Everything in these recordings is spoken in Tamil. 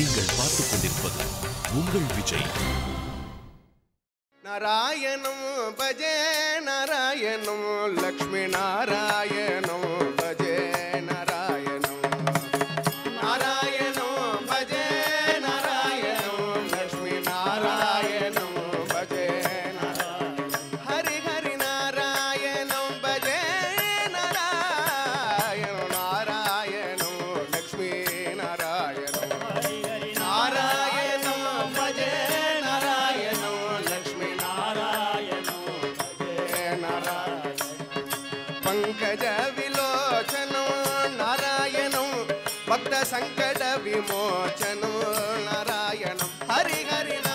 நீங்கள் பார்த்துக் கொண்டிருப்பது உங்கள் விஜய் நாராயணம் பஜே நாராயணம் லக்ஷ்மி நாராயணம் சங்கட விமோச்சனோ நாராயணம் ஹரி ஹரி நாராயணம்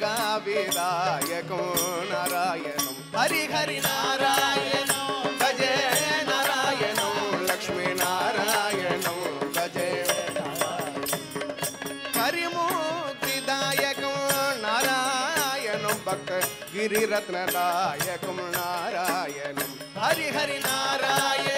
गाविदायको नारायणं हरिहरिनारायणो भजे नारायणो लक्ष्मीनारायणो भजे हरिमूर्तिदायकं नारायणं भक्तगिरिरत्नदायकं नारायणं हरिहरिनारायण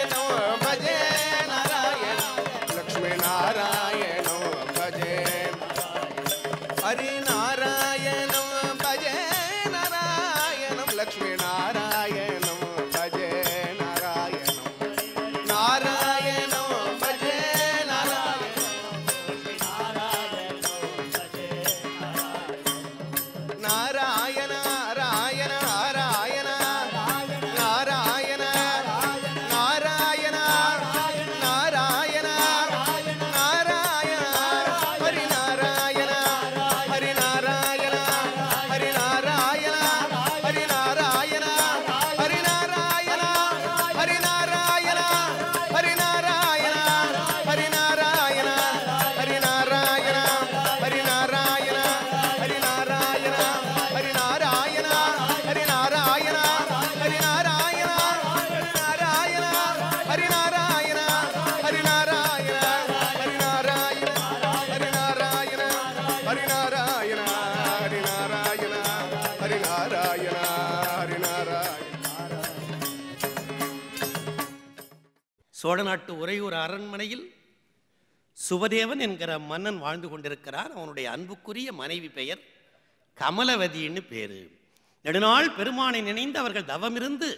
சோழ நாட்டு உறையூர் அரண்மனையில் சுபதேவன் என்கிற மன்னன் வாழ்ந்து கொண்டிருக்கிறார் அவனுடைய அன்புக்குரிய மனைவி பெயர் கமலவதின்னு பேரு நெடுநாள் பெருமானை நினைந்து அவர்கள் தவமிருந்து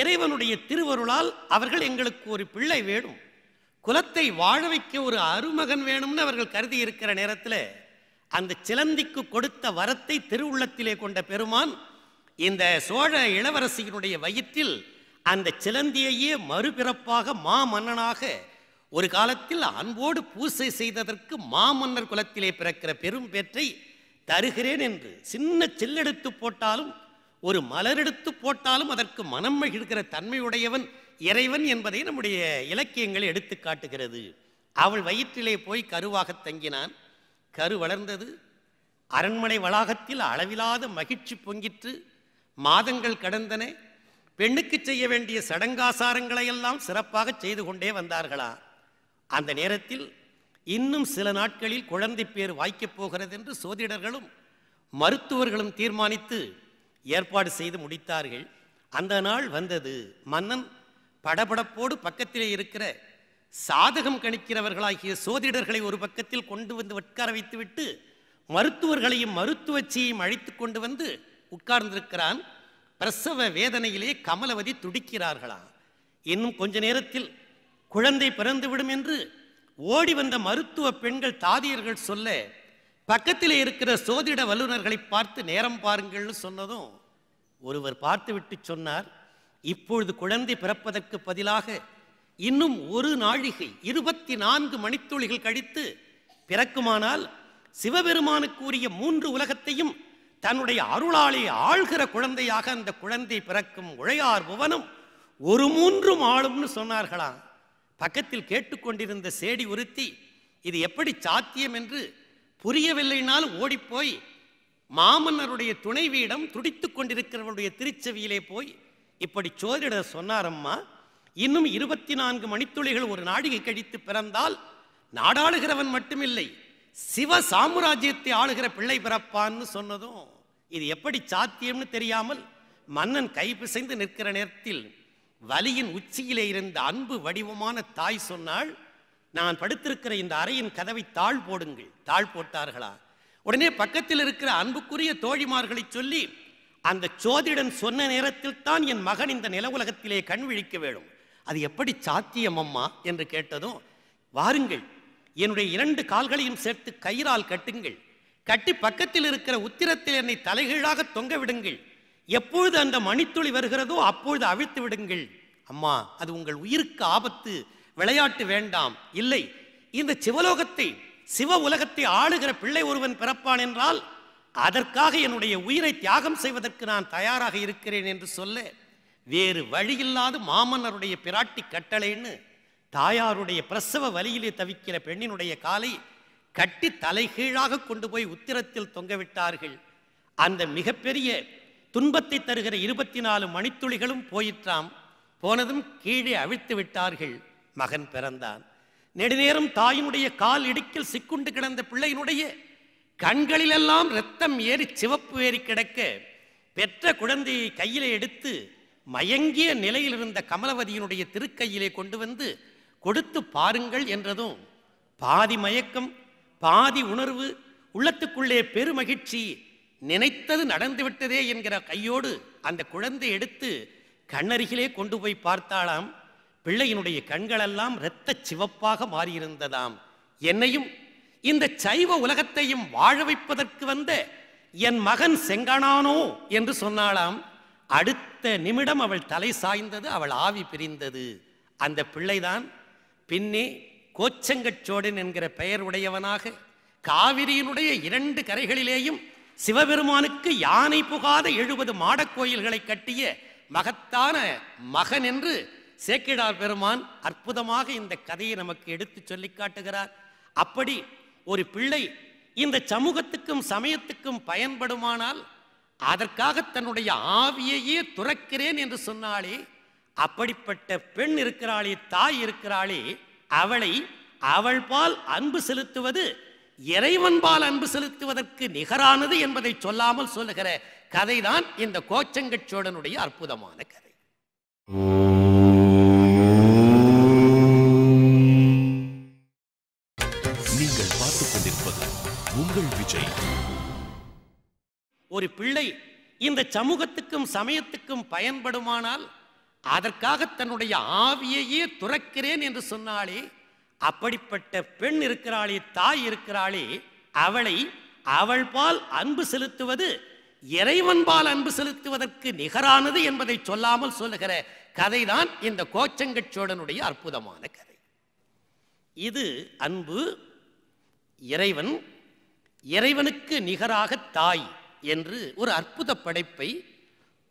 இறைவனுடைய திருவருளால் அவர்கள் எங்களுக்கு ஒரு பிள்ளை வேணும் குலத்தை வாழ வைக்க ஒரு அருமகன் வேணும்னு அவர்கள் கருதி இருக்கிற நேரத்தில் அந்த சிலந்திக்கு கொடுத்த வரத்தை திருவுள்ளத்திலே கொண்ட பெருமான் இந்த சோழ இளவரசியினுடைய வயிற்றில் அந்த சிலந்தியையே மறுபிறப்பாக மாமன்னனாக ஒரு காலத்தில் அன்போடு பூசை செய்ததற்கு மாமன்னர் குலத்திலே பிறக்கிற பெரும் பேற்றை தருகிறேன் என்று சின்ன சில்லெடுத்து போட்டாலும் ஒரு மலரெடுத்து போட்டாலும் அதற்கு மனம் மகிழ்கிற தன்மையுடையவன் இறைவன் என்பதை நம்முடைய இலக்கியங்கள் எடுத்து காட்டுகிறது அவள் வயிற்றிலே போய் கருவாக தங்கினான் கரு வளர்ந்தது அரண்மனை வளாகத்தில் அளவிலாத மகிழ்ச்சி பொங்கிற்று மாதங்கள் கடந்தன பெண்ணுக்கு செய்ய வேண்டிய சடங்காசாரங்களை எல்லாம் சிறப்பாக செய்து கொண்டே வந்தார்களா அந்த நேரத்தில் இன்னும் சில நாட்களில் குழந்தை பேர் வாய்க்கப் போகிறது என்று சோதிடர்களும் மருத்துவர்களும் தீர்மானித்து ஏற்பாடு செய்து முடித்தார்கள் அந்த நாள் வந்தது மன்னன் படபடப்போடு பக்கத்திலே இருக்கிற சாதகம் கணிக்கிறவர்களாகிய சோதிடர்களை ஒரு பக்கத்தில் கொண்டு வந்து உட்கார வைத்துவிட்டு மருத்துவர்களையும் மருத்துவச்சியையும் அழைத்து கொண்டு வந்து உட்கார்ந்திருக்கிறான் பிரசவ வேதனையிலே கமலவதி துடிக்கிறார்களாம் இன்னும் கொஞ்ச நேரத்தில் குழந்தை பிறந்துவிடும் என்று ஓடி வந்த மருத்துவ பெண்கள் தாதியர்கள் சொல்ல பக்கத்தில் இருக்கிற சோதிட வல்லுநர்களை பார்த்து நேரம் பாருங்கள்னு சொன்னதும் ஒருவர் பார்த்துவிட்டு சொன்னார் இப்பொழுது குழந்தை பிறப்பதற்கு பதிலாக இன்னும் ஒரு நாழிகை இருபத்தி நான்கு மணித்துளிகள் கழித்து பிறக்குமானால் சிவபெருமானுக்குரிய மூன்று உலகத்தையும் தன்னுடைய அருளாலே ஆழ்கிற குழந்தையாக அந்த குழந்தை பிறக்கும் உழையார் புவனும் ஒரு மூன்றும் ஆளும்னு சொன்னார்களாம் பக்கத்தில் கேட்டுக்கொண்டிருந்த சேடி உறுத்தி இது எப்படி சாத்தியம் என்று புரியவில்லைனால் ஓடிப்போய் மாமன்னருடைய துணைவியிடம் துடித்து கொண்டிருக்கிறவருடைய திருச்செவியிலே போய் இப்படி சோதிடர் சொன்னாரம்மா இன்னும் இருபத்தி நான்கு மணித்துளிகள் ஒரு நாடிகை கழித்து பிறந்தால் நாடாளுகிறவன் மட்டுமில்லை சிவ சாம்ராஜ்யத்தை ஆளுகிற பிள்ளை பிறப்பான்னு சொன்னதும் இது எப்படி சாத்தியம்னு தெரியாமல் மன்னன் பிசைந்து நிற்கிற நேரத்தில் வலியின் உச்சியிலே இருந்த அன்பு வடிவமான தாய் சொன்னால் நான் படுத்திருக்கிற இந்த அறையின் கதவை தாழ் போடுங்கள் தாழ் போட்டார்களா உடனே பக்கத்தில் இருக்கிற அன்புக்குரிய தோழிமார்களை சொல்லி அந்த சோதிடன் சொன்ன நேரத்தில் தான் என் மகன் இந்த நில உலகத்திலே கண் விழிக்க வேண்டும் அது எப்படி சாத்தியம் அம்மா என்று கேட்டதும் வாருங்கள் என்னுடைய இரண்டு கால்களையும் சேர்த்து கயிறால் கட்டுங்கள் கட்டி பக்கத்தில் இருக்கிற உத்திரத்தில் என்னை தலைகீழாக தொங்க விடுங்கள் எப்பொழுது அந்த மணித்துளி வருகிறதோ அப்பொழுது அவிழ்த்து விடுங்கள் அம்மா அது உங்கள் உயிருக்கு ஆபத்து விளையாட்டு வேண்டாம் இல்லை இந்த சிவலோகத்தை சிவ உலகத்தை ஆளுகிற பிள்ளை ஒருவன் பிறப்பான் என்றால் அதற்காக என்னுடைய உயிரை தியாகம் செய்வதற்கு நான் தயாராக இருக்கிறேன் என்று சொல்ல வேறு வழியில்லாது மாமன்னருடைய பிராட்டி கட்டளைன்னு தாயாருடைய பிரசவ வலியிலே தவிக்கிற பெண்ணினுடைய காலை கட்டி தலைகீழாக கொண்டு போய் உத்திரத்தில் தொங்கவிட்டார்கள் அந்த மிகப்பெரிய துன்பத்தை தருகிற இருபத்தி நாலு மணித்துளிகளும் போயிற்றாம் போனதும் கீழே அவிழ்த்து விட்டார்கள் மகன் பிறந்தான் நெடுநேரம் தாயினுடைய கால் இடுக்கில் சிக்குண்டு கிடந்த பிள்ளையினுடைய கண்களிலெல்லாம் ரத்தம் ஏறி சிவப்பு ஏறி கிடக்க பெற்ற குழந்தையை கையிலே எடுத்து மயங்கிய நிலையில் இருந்த கமலவதியினுடைய திருக்கையிலே கொண்டு வந்து கொடுத்து பாருங்கள் என்றதும் பாதி மயக்கம் பாதி உணர்வு உள்ளத்துக்குள்ளே பெருமகிழ்ச்சி நினைத்தது நடந்துவிட்டதே என்கிற கையோடு அந்த குழந்தை எடுத்து கண்ணருகிலே கொண்டு போய் பார்த்தாளாம் பிள்ளையினுடைய கண்களெல்லாம் இரத்த சிவப்பாக மாறியிருந்ததாம் என்னையும் இந்த சைவ உலகத்தையும் வாழ வைப்பதற்கு வந்த என் மகன் செங்கனானோ என்று சொன்னாளாம் அடுத்த நிமிடம் அவள் தலை சாய்ந்தது அவள் ஆவி பிரிந்தது அந்த பிள்ளைதான் பின்னே கோச்சங்கச்சோடன் என்கிற பெயர் உடையவனாக காவிரியினுடைய இரண்டு கரைகளிலேயும் சிவபெருமானுக்கு யானை புகாத எழுபது மாடக்கோயில்களை கட்டிய மகத்தான மகன் என்று சேக்கிடார் பெருமான் அற்புதமாக இந்த கதையை நமக்கு எடுத்து சொல்லி காட்டுகிறார் அப்படி ஒரு பிள்ளை இந்த சமூகத்துக்கும் சமயத்துக்கும் பயன்படுமானால் அதற்காக தன்னுடைய ஆவியையே துறக்கிறேன் என்று சொன்னாலே அப்படிப்பட்ட பெண் இருக்கிறாளே தாய் இருக்கிறாளே அவளை அவள் பால் அன்பு செலுத்துவது இறைவன்பால் அன்பு செலுத்துவதற்கு நிகரானது என்பதை சொல்லாமல் சொல்லுகிற கதைதான் இந்த கோச்சங்கச்சோடனுடைய அற்புதமான கதை ஒரு பிள்ளை இந்த சமூகத்துக்கும் சமயத்துக்கும் பயன்படுமானால் அதற்காக தன்னுடைய ஆவியையே துறக்கிறேன் என்று சொன்னாலே அப்படிப்பட்ட பெண் இருக்கிறாளே தாய் இருக்கிறாளே அவளை அவள் பால் அன்பு செலுத்துவது இறைவன்பால் அன்பு செலுத்துவதற்கு நிகரானது என்பதை சொல்லாமல் சொல்லுகிற கதைதான் இந்த கோச்சங்கச்சோழனுடைய அற்புதமான கதை இது அன்பு இறைவன் இறைவனுக்கு நிகராக தாய் என்று ஒரு அற்புத படைப்பை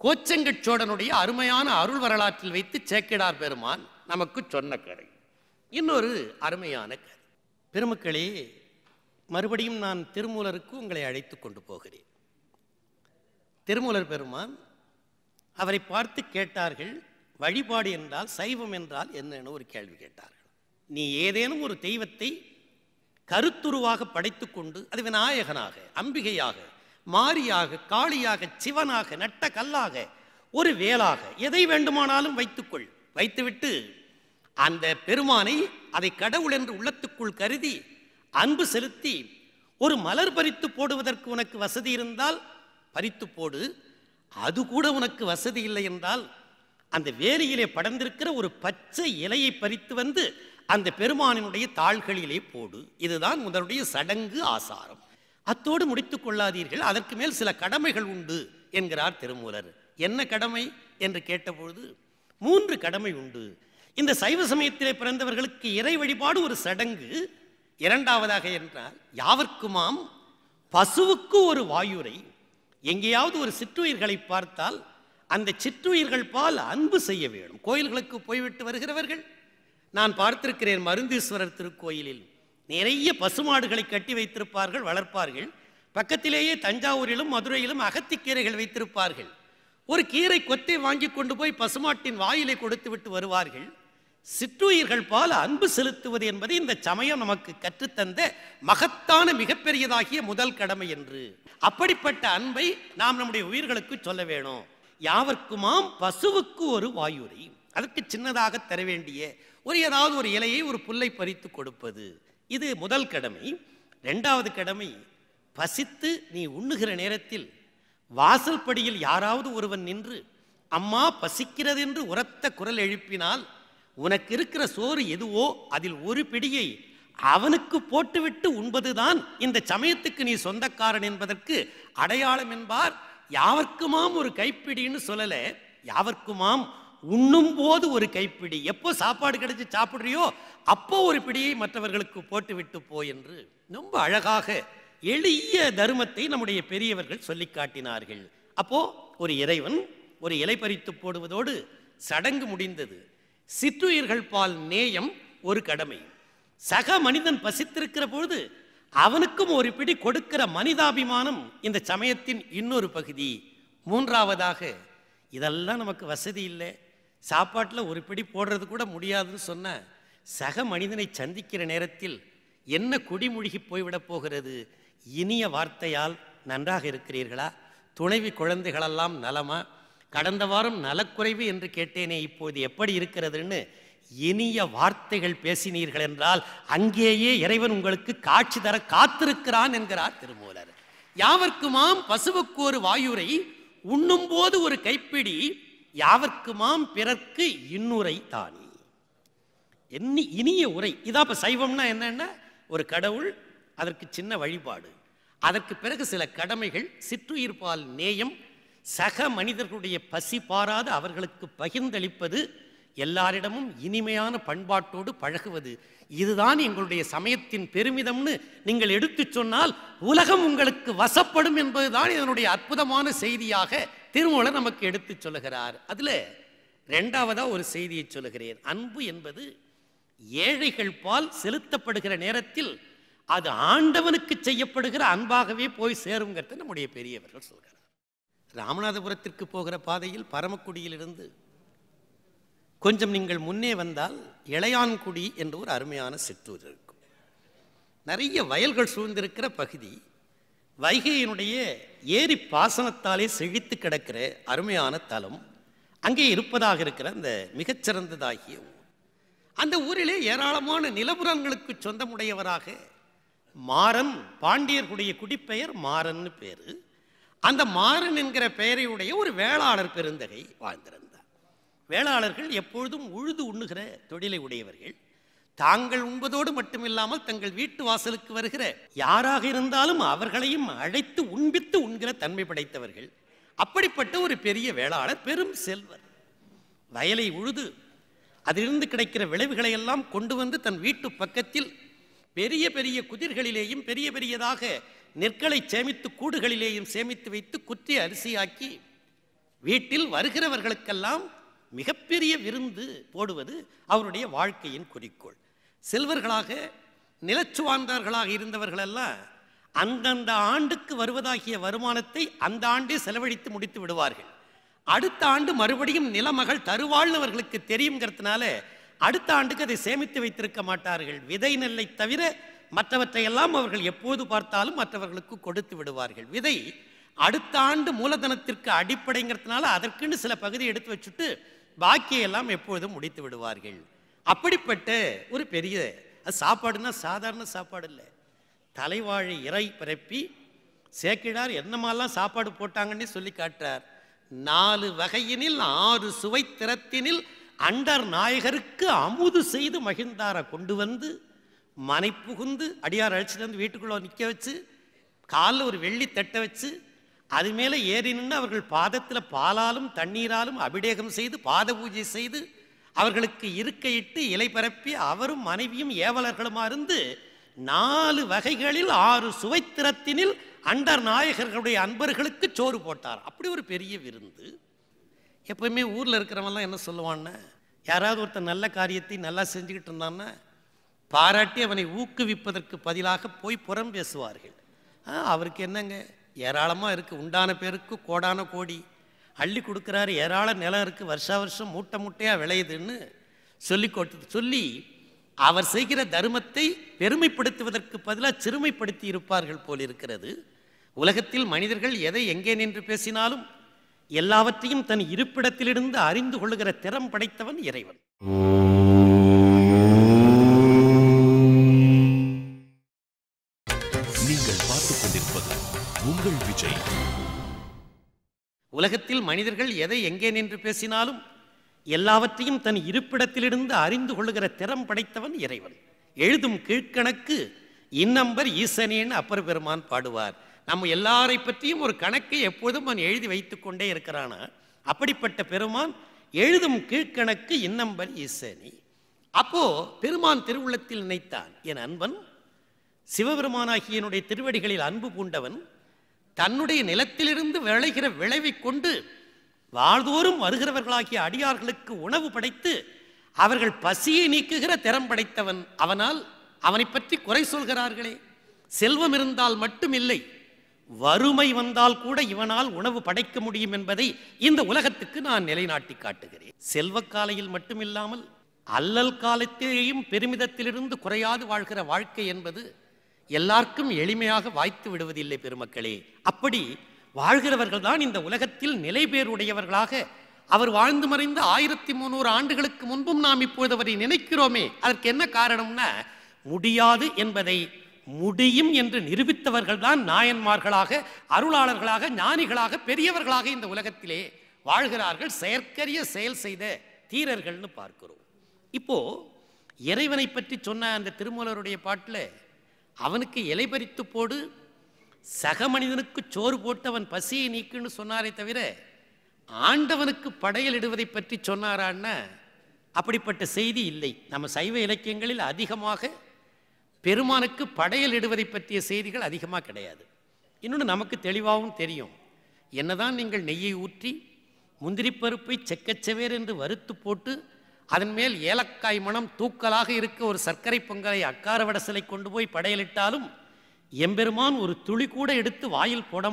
கோச்செங்கட் சோழனுடைய அருமையான அருள் வரலாற்றில் வைத்து சேக்கிடார் பெருமான் நமக்கு சொன்ன கதை இன்னொரு அருமையான கதை பெருமக்களே மறுபடியும் நான் திருமூலருக்கு உங்களை அழைத்து கொண்டு போகிறேன் திருமூலர் பெருமான் அவரை பார்த்து கேட்டார்கள் வழிபாடு என்றால் சைவம் என்றால் என்னென்னு ஒரு கேள்வி கேட்டார்கள் நீ ஏதேனும் ஒரு தெய்வத்தை கருத்துருவாக படைத்துக்கொண்டு அது விநாயகனாக அம்பிகையாக மாரியாக காளியாக சிவனாக நட்ட கல்லாக ஒரு வேலாக எதை வேண்டுமானாலும் வைத்துக்கொள் வைத்துவிட்டு அந்த பெருமானை அதை கடவுள் என்று உள்ளத்துக்குள் கருதி அன்பு செலுத்தி ஒரு மலர் பறித்து போடுவதற்கு உனக்கு வசதி இருந்தால் பறித்து போடு அது கூட உனக்கு வசதி இல்லை என்றால் அந்த வேலியிலே படர்ந்திருக்கிற ஒரு பச்சை இலையை பறித்து வந்து அந்த பெருமானினுடைய தாள்களிலே போடு இதுதான் முதலுடைய சடங்கு ஆசாரம் அத்தோடு முடித்து கொள்ளாதீர்கள் அதற்கு மேல் சில கடமைகள் உண்டு என்கிறார் திருமூலர் என்ன கடமை என்று கேட்டபொழுது மூன்று கடமை உண்டு இந்த சைவ சமயத்திலே பிறந்தவர்களுக்கு இறை வழிபாடு ஒரு சடங்கு இரண்டாவதாக என்றால் யாவர்க்குமாம் பசுவுக்கு ஒரு வாயுரை எங்கேயாவது ஒரு சிற்றுயிர்களை பார்த்தால் அந்த சிற்றுயிர்கள் பால் அன்பு செய்ய வேண்டும் கோயில்களுக்கு போய்விட்டு வருகிறவர்கள் நான் பார்த்திருக்கிறேன் மருந்தீஸ்வரர் திருக்கோயிலில் நிறைய பசுமாடுகளை கட்டி வைத்திருப்பார்கள் வளர்ப்பார்கள் பக்கத்திலேயே தஞ்சாவூரிலும் மதுரையிலும் அகத்திக்கீரைகள் வைத்திருப்பார்கள் ஒரு கீரை கொத்தை வாங்கி கொண்டு போய் பசுமாட்டின் வாயிலை கொடுத்து விட்டு வருவார்கள் சிற்றுயிர்கள் போல அன்பு செலுத்துவது என்பது இந்த சமயம் நமக்கு கற்றுத்தந்த மகத்தான மிகப்பெரியதாகிய முதல் கடமை என்று அப்படிப்பட்ட அன்பை நாம் நம்முடைய உயிர்களுக்கு சொல்ல வேணும் யாவர்க்குமாம் பசுவுக்கு ஒரு வாயுரை அதற்கு சின்னதாக தர வேண்டிய ஒரு ஏதாவது ஒரு இலையை ஒரு புல்லை பறித்து கொடுப்பது இது முதல் கடமை ரெண்டாவது கடமை பசித்து நீ உண்ணுகிற நேரத்தில் வாசல் படியில் யாராவது ஒருவன் நின்று அம்மா பசிக்கிறது என்று உரத்த குரல் எழுப்பினால் உனக்கு இருக்கிற சோறு எதுவோ அதில் ஒரு பிடியை அவனுக்கு போட்டுவிட்டு உண்பதுதான் இந்த சமயத்துக்கு நீ சொந்தக்காரன் என்பதற்கு அடையாளம் என்பார் யாவர்க்குமாம் ஒரு கைப்பிடின்னு சொல்லலை யாவர்க்குமாம் உண்ணும் போது ஒரு கைப்பிடி எப்போ சாப்பாடு கிடைச்சி சாப்பிட்றியோ அப்போ ஒரு பிடியை மற்றவர்களுக்கு போட்டுவிட்டு போ என்று ரொம்ப அழகாக எளிய தர்மத்தை நம்முடைய பெரியவர்கள் சொல்லி காட்டினார்கள் அப்போ ஒரு இறைவன் ஒரு இலை பறித்து போடுவதோடு சடங்கு முடிந்தது சிற்றுயிர்கள் பால் நேயம் ஒரு கடமை சக மனிதன் பசித்திருக்கிற பொழுது அவனுக்கும் ஒரு பிடி கொடுக்கிற மனிதாபிமானம் இந்த சமயத்தின் இன்னொரு பகுதி மூன்றாவதாக இதெல்லாம் நமக்கு வசதி இல்லை சாப்பாட்டில் ஒரு பிடி போடுறது கூட முடியாதுன்னு சொன்ன சக மனிதனை சந்திக்கிற நேரத்தில் என்ன குடிமூழ்கி போய்விடப் போகிறது இனிய வார்த்தையால் நன்றாக இருக்கிறீர்களா துணைவி குழந்தைகளெல்லாம் நலமா கடந்த வாரம் நலக்குறைவு என்று கேட்டேனே இப்போது எப்படி இருக்கிறதுன்னு இனிய வார்த்தைகள் பேசினீர்கள் என்றால் அங்கேயே இறைவன் உங்களுக்கு காட்சி தர காத்திருக்கிறான் என்கிறார் திருமூலர் யாவர்க்குமாம் பசுவுக்கு ஒரு வாயுரை உண்ணும் போது ஒரு கைப்பிடி யாவர்க்குமாம் பிறர்க்கு இன்னுரை தானி என்ன இனிய உரை இதா இப்போ சைவம்னா என்னென்ன ஒரு கடவுள் அதற்கு சின்ன வழிபாடு அதற்கு பிறகு சில கடமைகள் சிற்றுயிர்பால் நேயம் சக மனிதர்களுடைய பசி பாராத அவர்களுக்கு பகிர்ந்தளிப்பது எல்லாரிடமும் இனிமையான பண்பாட்டோடு பழகுவது இதுதான் எங்களுடைய சமயத்தின் பெருமிதம்னு நீங்கள் எடுத்து சொன்னால் உலகம் உங்களுக்கு வசப்படும் என்பதுதான் இதனுடைய அற்புதமான செய்தியாக திருமூலர் நமக்கு எடுத்து சொல்லுகிறார் அதில் ரெண்டாவதாக ஒரு செய்தியை சொல்லுகிறேன் அன்பு என்பது ஏழைகள் பால் செலுத்தப்படுகிற நேரத்தில் அது ஆண்டவனுக்கு செய்யப்படுகிற அன்பாகவே போய் சேருங்கிறது நம்முடைய பெரியவர்கள் சொல்கிறார் ராமநாதபுரத்திற்கு போகிற பாதையில் பரமக்குடியிலிருந்து கொஞ்சம் நீங்கள் முன்னே வந்தால் இளையான்குடி என்ற ஒரு அருமையான சிற்றூர் இருக்கும் நிறைய வயல்கள் சூழ்ந்திருக்கிற பகுதி வைகையினுடைய ஏரி பாசனத்தாலே செழித்து கிடக்கிற அருமையான தலம் அங்கே இருப்பதாக இருக்கிற அந்த மிகச்சிறந்ததாகிய ஊர் அந்த ஊரிலே ஏராளமான நிலபுரங்களுக்கு சொந்தமுடையவராக மாறன் பாண்டியர்களுடைய குடிப்பெயர் மாறன்னு பேர் அந்த மாறன் என்கிற பெயரையுடைய ஒரு வேளாளர் பெருந்தகை வாழ்ந்திருந்தார் வேளாளர்கள் எப்பொழுதும் உழுது உண்ணுகிற தொழிலை உடையவர்கள் தாங்கள் உண்பதோடு மட்டுமில்லாமல் தங்கள் வீட்டு வாசலுக்கு வருகிற யாராக இருந்தாலும் அவர்களையும் அழைத்து உண்பித்து உண்கிற தன்மை படைத்தவர்கள் அப்படிப்பட்ட ஒரு பெரிய வேளாளர் பெரும் செல்வர் வயலை உழுது அதிலிருந்து கிடைக்கிற விளைவுகளை எல்லாம் கொண்டு வந்து தன் வீட்டு பக்கத்தில் பெரிய பெரிய குதிர்களிலேயும் பெரிய பெரியதாக நெற்களை சேமித்து கூடுகளிலேயும் சேமித்து வைத்து குற்றி அரிசியாக்கி வீட்டில் வருகிறவர்களுக்கெல்லாம் மிகப்பெரிய விருந்து போடுவது அவருடைய வாழ்க்கையின் குறிக்கோள் செல்வர்களாக நிலச்சுவார்ந்தார்களாக இருந்தவர்களெல்லாம் அந்தந்த ஆண்டுக்கு வருவதாகிய வருமானத்தை அந்த ஆண்டே செலவழித்து முடித்து விடுவார்கள் அடுத்த ஆண்டு மறுபடியும் நிலமகள் தருவாழ்னவர்களுக்கு தெரியுங்கிறதுனால அடுத்த ஆண்டுக்கு அதை சேமித்து வைத்திருக்க மாட்டார்கள் விதை நெல்லை தவிர மற்றவற்றையெல்லாம் அவர்கள் எப்போது பார்த்தாலும் மற்றவர்களுக்கு கொடுத்து விடுவார்கள் விதை அடுத்த ஆண்டு மூலதனத்திற்கு அடிப்படைங்கிறதுனால அதற்குன்னு சில பகுதி எடுத்து வச்சுட்டு பாக்கியெல்லாம் எப்பொழுதும் முடித்து விடுவார்கள் அப்படிப்பட்ட ஒரு பெரிய அது சாப்பாடுன்னா சாதாரண சாப்பாடு இல்லை தலைவாழை இறை பிறப்பி சேக்கிடார் என்னமாலாம் சாப்பாடு போட்டாங்கன்னு சொல்லி காட்டுறார் நாலு வகையினில் ஆறு சுவை திறத்தினில் அண்டர் நாயகருக்கு அமுது செய்து மகிழ்ந்தாரை கொண்டு வந்து மனை புகுந்து அடியார் அழைச்சிட்டு வந்து வீட்டுக்குள்ளே நிற்க வச்சு காலில் ஒரு வெள்ளி தட்டை வச்சு அது மேலே ஏறி நின்று அவர்கள் பாதத்தில் பாலாலும் தண்ணீராலும் அபிடேகம் செய்து பாத பூஜை செய்து அவர்களுக்கு இருக்கையிட்டு இலை பரப்பி அவரும் மனைவியும் ஏவலர்களுமா இருந்து நாலு வகைகளில் ஆறு சுவைத்திரத்தினில் அண்டர் நாயகர்களுடைய அன்பர்களுக்கு சோறு போட்டார் அப்படி ஒரு பெரிய விருந்து எப்பவுமே ஊரில் இருக்கிறவன்லாம் என்ன சொல்லுவான்னு யாராவது ஒருத்தர் நல்ல காரியத்தை நல்லா செஞ்சுக்கிட்டு இருந்தான்னா பாராட்டி அவனை ஊக்குவிப்பதற்கு பதிலாக போய் புறம் பேசுவார்கள் அவருக்கு என்னங்க ஏராளமாக இருக்குது உண்டான பேருக்கு கோடான கோடி அள்ளி கொடுக்குறாரு ஏராள நிலம் இருக்குது வருஷா வருஷம் மூட்டை மூட்டையாக விளையுதுன்னு சொல்லி கொடுத்து சொல்லி அவர் செய்கிற தர்மத்தை பெருமைப்படுத்துவதற்கு பதிலாக சிறுமைப்படுத்தி இருப்பார்கள் போல் இருக்கிறது உலகத்தில் மனிதர்கள் எதை எங்கே நின்று பேசினாலும் எல்லாவற்றையும் தன் இருப்பிடத்திலிருந்து அறிந்து கொள்ளுகிற திறம் படைத்தவன் இறைவன் உலகத்தில் மனிதர்கள் எதை எங்கே நின்று பேசினாலும் எல்லாவற்றையும் தன் இருப்பிடத்திலிருந்து அறிந்து கொள்ளுகிற திறம் படைத்தவன் இறைவன் எழுதும் கீழ்கணக்கு இன்னம்பர் ஈசனேன்னு அப்பர் பெருமான் பாடுவார் நம்ம எல்லாரை பற்றியும் ஒரு கணக்கை எப்போதும் அவன் எழுதி வைத்து கொண்டே இருக்கிறானா அப்படிப்பட்ட பெருமான் எழுதும் கீழ்கணக்கு இன்னம்பர் ஈசனி அப்போ பெருமான் திருவுள்ளத்தில் நினைத்தான் என் அன்பன் சிவபெருமானாகியனுடைய திருவடிகளில் அன்பு பூண்டவன் தன்னுடைய நிலத்திலிருந்து விளைகிற விளைவை கொண்டு வாழ்தோறும் வருகிறவர்களாகிய அடியார்களுக்கு உணவு படைத்து அவர்கள் பசியை நீக்குகிற திறம் படைத்தவன் அவனால் அவனை பற்றி குறை சொல்கிறார்களே செல்வம் இருந்தால் மட்டும் இல்லை வறுமை வந்தால் கூட இவனால் உணவு படைக்க முடியும் என்பதை இந்த உலகத்துக்கு நான் நிலைநாட்டி காட்டுகிறேன் செல்வ காலையில் மட்டுமில்லாமல் அல்லல் காலத்திலேயும் பெருமிதத்திலிருந்து குறையாது வாழ்கிற வாழ்க்கை என்பது எல்லாருக்கும் எளிமையாக வாய்த்து விடுவதில்லை பெருமக்களே அப்படி வாழ்கிறவர்கள் தான் இந்த உலகத்தில் நிலை பேருடையவர்களாக அவர் வாழ்ந்து மறைந்த ஆயிரத்தி முந்நூறு ஆண்டுகளுக்கு முன்பும் நாம் இப்போது அவரை நினைக்கிறோமே அதற்கு என்ன காரணம்னா முடியாது என்பதை முடியும் என்று நிரூபித்தவர்கள் தான் நாயன்மார்களாக அருளாளர்களாக ஞானிகளாக பெரியவர்களாக இந்த உலகத்திலே வாழ்கிறார்கள் செயற்கரிய செயல் செய்த தீரர்கள்னு பார்க்கிறோம் இப்போ இறைவனை பற்றி சொன்ன அந்த திருமூலருடைய பாட்டில் அவனுக்கு இலை பறித்து போடு சக மனிதனுக்கு சோறு போட்டு அவன் பசியை நீக்குன்னு சொன்னாரே தவிர ஆண்டவனுக்கு படையல் இடுவதை பற்றி சொன்னாரான்னா அப்படிப்பட்ட செய்தி இல்லை நம்ம சைவ இலக்கியங்களில் அதிகமாக பெருமானுக்கு இடுவதை பற்றிய செய்திகள் அதிகமாக கிடையாது இன்னொன்று நமக்கு தெளிவாகவும் தெரியும் என்னதான் நீங்கள் நெய்யை ஊற்றி முந்திரி பருப்பை செக்கச்செவேர் என்று வறுத்து போட்டு அதன் மேல் ஏலக்காய் மனம் தூக்கலாக இருக்க ஒரு சர்க்கரை பொங்கலை அக்கார சிலை கொண்டு போய் படையலிட்டாலும் எம்பெருமான் ஒரு துளி கூட எடுத்து வாயில் போட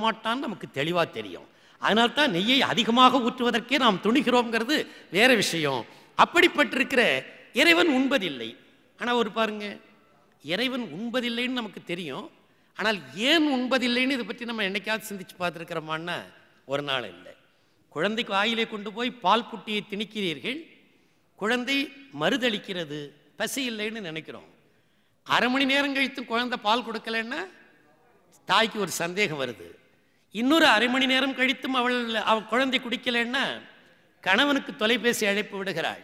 நமக்கு தெளிவாக தெரியும் அதனால் தான் நெய்யை அதிகமாக ஊற்றுவதற்கே நாம் துணிகிறோங்கிறது வேற விஷயம் அப்படிப்பட்டிருக்கிற இறைவன் உண்பதில்லை ஆனால் ஒரு பாருங்க இறைவன் உண்பதில்லைன்னு நமக்கு தெரியும் ஆனால் ஏன் உண்பதில்லைன்னு இதை பற்றி நம்ம என்னைக்காவது சிந்திச்சு பார்த்துருக்கிறோமான்னா ஒரு நாள் இல்லை குழந்தைக்கு வாயிலே கொண்டு போய் பால் புட்டியை திணிக்கிறீர்கள் குழந்தை மறுதளிக்கிறது பசி இல்லைன்னு நினைக்கிறோம் அரை மணி நேரம் கழித்து குழந்தை பால் கொடுக்கலன்னா தாய்க்கு ஒரு சந்தேகம் வருது இன்னொரு அரை மணி நேரம் கழித்தும் அவள் அவள் குழந்தை குடிக்கலன்னா கணவனுக்கு தொலைபேசி அழைப்பு விடுகிறாள்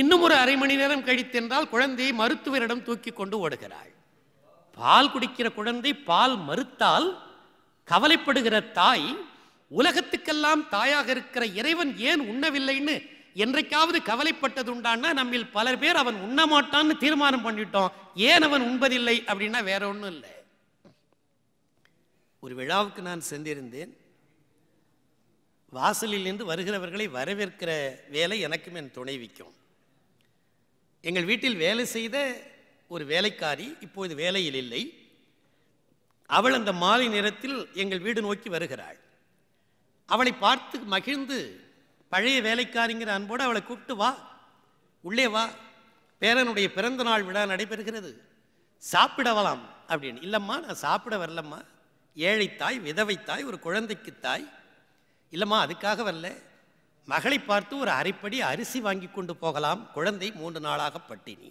இன்னும் ஒரு அரை மணி நேரம் கழித்தென்றால் குழந்தையை மருத்துவரிடம் தூக்கி கொண்டு ஓடுகிறாள் பால் குடிக்கிற குழந்தை பால் மறுத்தால் கவலைப்படுகிற தாய் உலகத்துக்கெல்லாம் தாயாக இருக்கிற இறைவன் ஏன் உண்ணவில்லைன்னு என்றைக்காவது கவலைப்பட்டது உண்டான்னா நம்மில் பலர் பேர் அவன் உண்ணமாட்டான்னு தீர்மானம் பண்ணிட்டோம் ஏன் அவன் உண்பதில்லை அப்படின்னா வேற ஒன்றும் இல்லை ஒரு விழாவுக்கு நான் சென்றிருந்தேன் வாசலில் இருந்து வருகிறவர்களை வரவேற்கிற வேலை எனக்கும் என் துணைவிக்கும் எங்கள் வீட்டில் வேலை செய்த ஒரு வேலைக்காரி இப்போது வேலையில் இல்லை அவள் அந்த மாலை நேரத்தில் எங்கள் வீடு நோக்கி வருகிறாள் அவளை பார்த்து மகிழ்ந்து பழைய வேலைக்காரிங்கிற அன்போடு அவளை கூப்பிட்டு வா உள்ளே வா பேரனுடைய பிறந்த நாள் விழா நடைபெறுகிறது சாப்பிடவலாம் அப்படின்னு இல்லைம்மா நான் சாப்பிட வரலம்மா ஏழைத்தாய் விதவைத்தாய் ஒரு குழந்தைக்கு தாய் இல்லைம்மா அதுக்காக வரல மகளை பார்த்து ஒரு அரைப்படி அரிசி வாங்கி கொண்டு போகலாம் குழந்தை மூன்று நாளாக பட்டினி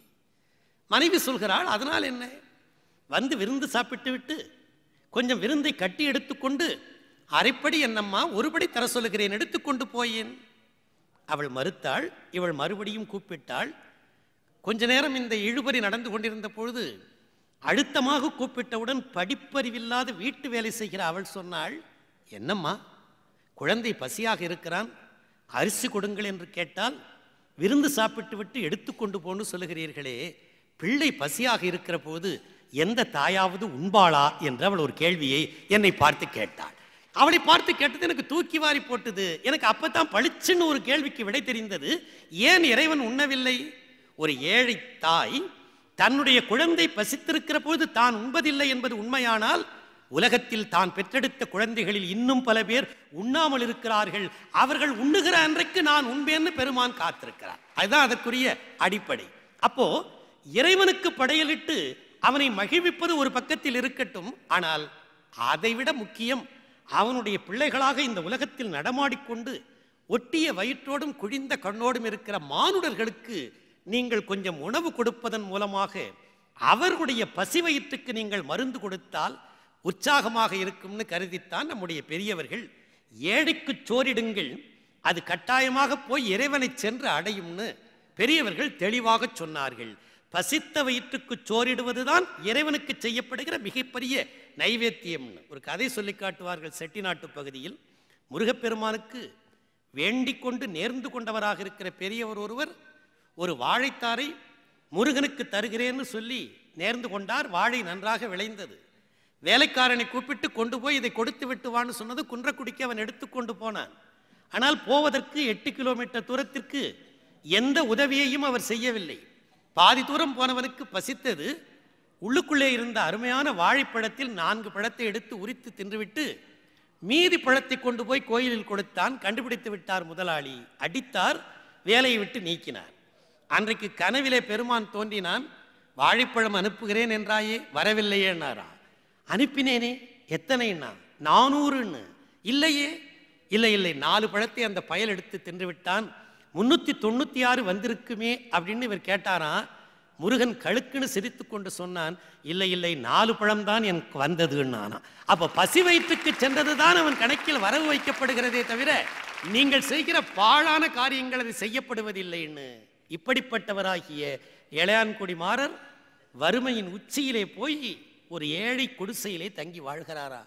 மனைவி சொல்கிறாள் அதனால் என்ன வந்து விருந்து சாப்பிட்டு விட்டு கொஞ்சம் விருந்தை கட்டி எடுத்துக்கொண்டு அரைப்படி என்னம்மா ஒருபடி தர சொல்லுகிறேன் எடுத்துக்கொண்டு போயேன் அவள் மறுத்தாள் இவள் மறுபடியும் கூப்பிட்டாள் கொஞ்ச நேரம் இந்த இழுபறி நடந்து கொண்டிருந்த பொழுது அழுத்தமாக கூப்பிட்டவுடன் படிப்பறிவில்லாத வீட்டு வேலை செய்கிற அவள் சொன்னாள் என்னம்மா குழந்தை பசியாக இருக்கிறான் அரிசி கொடுங்கள் என்று கேட்டால் விருந்து சாப்பிட்டு விட்டு எடுத்துக்கொண்டு போன்னு சொல்லுகிறீர்களே பிள்ளை பசியாக இருக்கிற போது எந்த தாயாவது உண்பாளா என்று அவள் ஒரு கேள்வியை என்னை பார்த்து கேட்டாள் அவளை பார்த்து கேட்டது எனக்கு தூக்கி வாரி போட்டது எனக்கு அப்பதான் பளிச்சுன்னு ஒரு கேள்விக்கு விடை தெரிந்தது ஏன் இறைவன் உண்ணவில்லை ஒரு ஏழை தாய் தன்னுடைய குழந்தை பசித்திருக்கிற போது தான் உண்பதில்லை என்பது உண்மையானால் உலகத்தில் தான் பெற்றெடுத்த குழந்தைகளில் இன்னும் பல பேர் உண்ணாமல் இருக்கிறார்கள் அவர்கள் உண்ணுகிற அன்றைக்கு நான் உண்பேன்னு பெருமான் காத்திருக்கிறார் அதுதான் அதற்குரிய அடிப்படை அப்போ இறைவனுக்கு படையலிட்டு அவனை மகிழ்விப்பது ஒரு பக்கத்தில் இருக்கட்டும் ஆனால் அதைவிட முக்கியம் அவனுடைய பிள்ளைகளாக இந்த உலகத்தில் நடமாடிக்கொண்டு ஒட்டிய வயிற்றோடும் குழிந்த கண்ணோடும் இருக்கிற மானுடர்களுக்கு நீங்கள் கொஞ்சம் உணவு கொடுப்பதன் மூலமாக அவர்களுடைய பசி வயிற்றுக்கு நீங்கள் மருந்து கொடுத்தால் உற்சாகமாக இருக்கும்னு கருதித்தான் நம்முடைய பெரியவர்கள் ஏழைக்கு சோரிடுங்கள் அது கட்டாயமாக போய் இறைவனை சென்று அடையும்னு பெரியவர்கள் தெளிவாக சொன்னார்கள் பசித்த வயிற்றுக்கு சோறிடுவதுதான் இறைவனுக்கு செய்யப்படுகிற மிகப்பெரிய நைவேத்தியம்னு ஒரு கதை சொல்லி காட்டுவார்கள் செட்டிநாட்டு பகுதியில் முருகப்பெருமானுக்கு வேண்டிக் கொண்டு நேர்ந்து கொண்டவராக இருக்கிற பெரியவர் ஒருவர் ஒரு வாழைத்தாரை முருகனுக்கு தருகிறேன்னு சொல்லி நேர்ந்து கொண்டார் வாழை நன்றாக விளைந்தது வேலைக்காரனை கூப்பிட்டு கொண்டு போய் இதை கொடுத்து விட்டுவான்னு சொன்னது குன்றக்குடிக்கு அவன் எடுத்துக்கொண்டு போனான் ஆனால் போவதற்கு எட்டு கிலோமீட்டர் தூரத்திற்கு எந்த உதவியையும் அவர் செய்யவில்லை பாதி தூரம் போனவனுக்கு பசித்தது உள்ளுக்குள்ளே இருந்த அருமையான வாழைப்பழத்தில் நான்கு பழத்தை எடுத்து உரித்து தின்றுவிட்டு மீதி பழத்தை கொண்டு போய் கோயிலில் கொடுத்தான் கண்டுபிடித்து விட்டார் முதலாளி அடித்தார் வேலையை விட்டு நீக்கினார் அன்றைக்கு கனவிலே பெருமான் தோன்றினான் வாழைப்பழம் அனுப்புகிறேன் என்றாயே வரவில்லையே அனுப்பினேனே எத்தனை நான் நானூறுன்னு இல்லையே இல்லை இல்லை நாலு பழத்தை அந்த பயல் எடுத்து தின்றுவிட்டான் முன்னூற்றி தொண்ணூற்றி ஆறு வந்திருக்குமே அப்படின்னு இவர் கேட்டாராம் முருகன் கழுக்குன்னு சிரித்து கொண்டு சொன்னான் இல்லை இல்லை நாலு பழம்தான் எனக்கு வந்ததுன்னானா அப்போ பசி வயிற்றுக்கு சென்றது தான் அவன் கணக்கில் வரவு வைக்கப்படுகிறதே தவிர நீங்கள் செய்கிற பாழான காரியங்கள் அது செய்யப்படுவதில்லைன்னு இப்படிப்பட்டவராகிய இளையான்குடி மாறர் வறுமையின் உச்சியிலே போய் ஒரு ஏழை குடிசையிலே தங்கி வாழ்கிறாரா